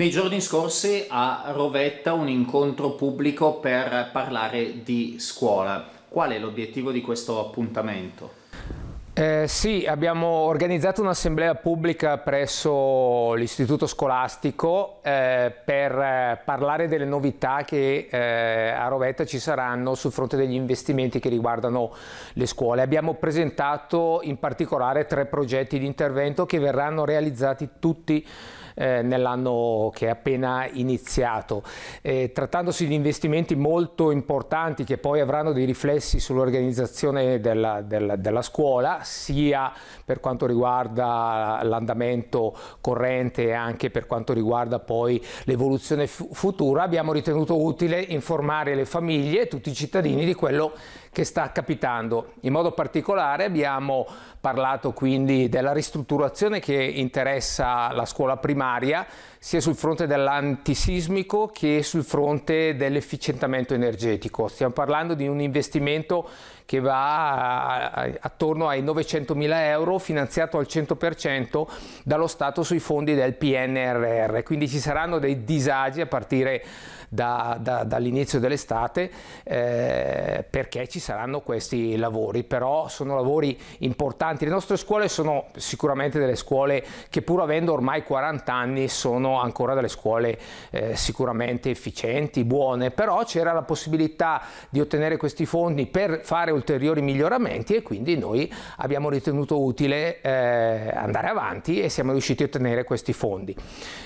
Nei giorni scorsi a Rovetta un incontro pubblico per parlare di scuola. Qual è l'obiettivo di questo appuntamento? Eh, sì, abbiamo organizzato un'assemblea pubblica presso l'istituto scolastico eh, per eh, parlare delle novità che eh, a Rovetta ci saranno sul fronte degli investimenti che riguardano le scuole. Abbiamo presentato in particolare tre progetti di intervento che verranno realizzati tutti eh, nell'anno che è appena iniziato. Eh, trattandosi di investimenti molto importanti che poi avranno dei riflessi sull'organizzazione della, della, della scuola, sia per quanto riguarda l'andamento corrente e anche per quanto riguarda poi l'evoluzione futura, abbiamo ritenuto utile informare le famiglie e tutti i cittadini di quello che sta capitando. In modo particolare abbiamo parlato quindi della ristrutturazione che interessa la scuola primaria sia sul fronte dell'antisismico che sul fronte dell'efficientamento energetico. Stiamo parlando di un investimento che va attorno ai 9 900.000 euro finanziato al 100% dallo Stato sui fondi del PNRR, quindi ci saranno dei disagi a partire da, da, dall'inizio dell'estate eh, perché ci saranno questi lavori, però sono lavori importanti. Le nostre scuole sono sicuramente delle scuole che pur avendo ormai 40 anni sono ancora delle scuole eh, sicuramente efficienti, buone, però c'era la possibilità di ottenere questi fondi per fare ulteriori miglioramenti e quindi noi abbiamo ritenuto utile eh, andare avanti e siamo riusciti a ottenere questi fondi.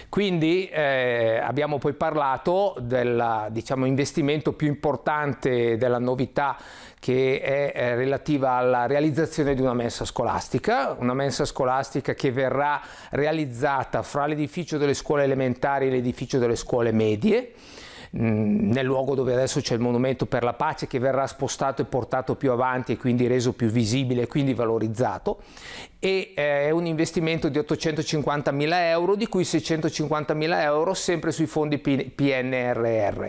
Quindi eh, abbiamo poi parlato del diciamo, investimento più importante della novità che è eh, relativa alla realizzazione di una mensa scolastica, una mensa scolastica che verrà realizzata fra l'edificio delle scuole elementari e l'edificio delle scuole medie. Mm, nel luogo dove adesso c'è il monumento per la pace che verrà spostato e portato più avanti e quindi reso più visibile e quindi valorizzato e eh, è un investimento di 850 mila euro di cui 650 mila euro sempre sui fondi PNRR.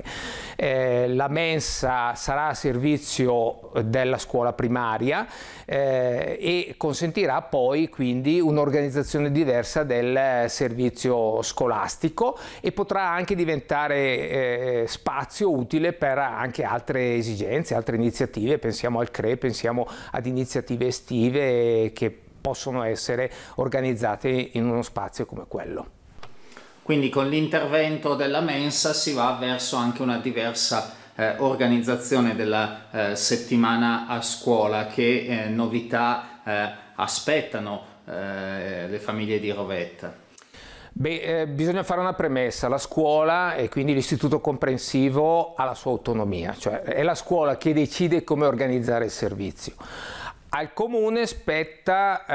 Eh, la mensa sarà a servizio della scuola primaria eh, e consentirà poi quindi un'organizzazione diversa del servizio scolastico e potrà anche diventare eh, spazio utile per anche altre esigenze, altre iniziative, pensiamo al CRE, pensiamo ad iniziative estive che possono essere organizzate in uno spazio come quello. Quindi con l'intervento della mensa si va verso anche una diversa eh, organizzazione della eh, settimana a scuola, che eh, novità eh, aspettano eh, le famiglie di Rovetta? Beh, eh, bisogna fare una premessa, la scuola e quindi l'istituto comprensivo ha la sua autonomia, cioè è la scuola che decide come organizzare il servizio. Al comune spetta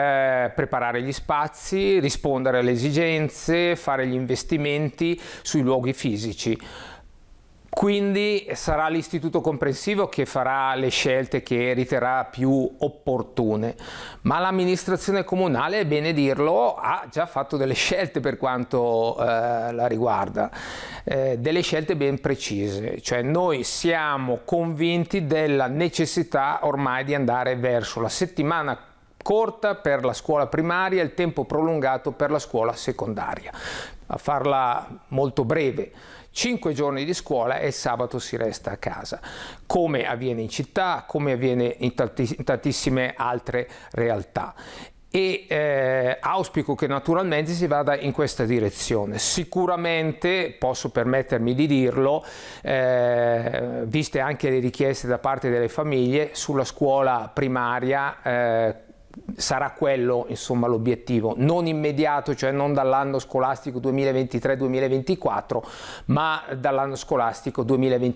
eh, preparare gli spazi, rispondere alle esigenze, fare gli investimenti sui luoghi fisici. Quindi sarà l'istituto comprensivo che farà le scelte che riterrà più opportune, ma l'amministrazione comunale, è bene dirlo, ha già fatto delle scelte per quanto eh, la riguarda, eh, delle scelte ben precise, cioè noi siamo convinti della necessità ormai di andare verso la settimana corta per la scuola primaria e il tempo prolungato per la scuola secondaria. A farla molto breve, 5 giorni di scuola e sabato si resta a casa, come avviene in città, come avviene in, tanti, in tantissime altre realtà e eh, auspico che naturalmente si vada in questa direzione. Sicuramente, posso permettermi di dirlo, eh, viste anche le richieste da parte delle famiglie, sulla scuola primaria eh, sarà quello insomma, l'obiettivo, non immediato, cioè non dall'anno scolastico 2023-2024, ma dall'anno scolastico 2024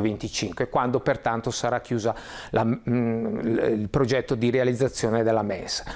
2025 quando pertanto sarà chiusa la, mh, mm, il progetto di realizzazione della mensa.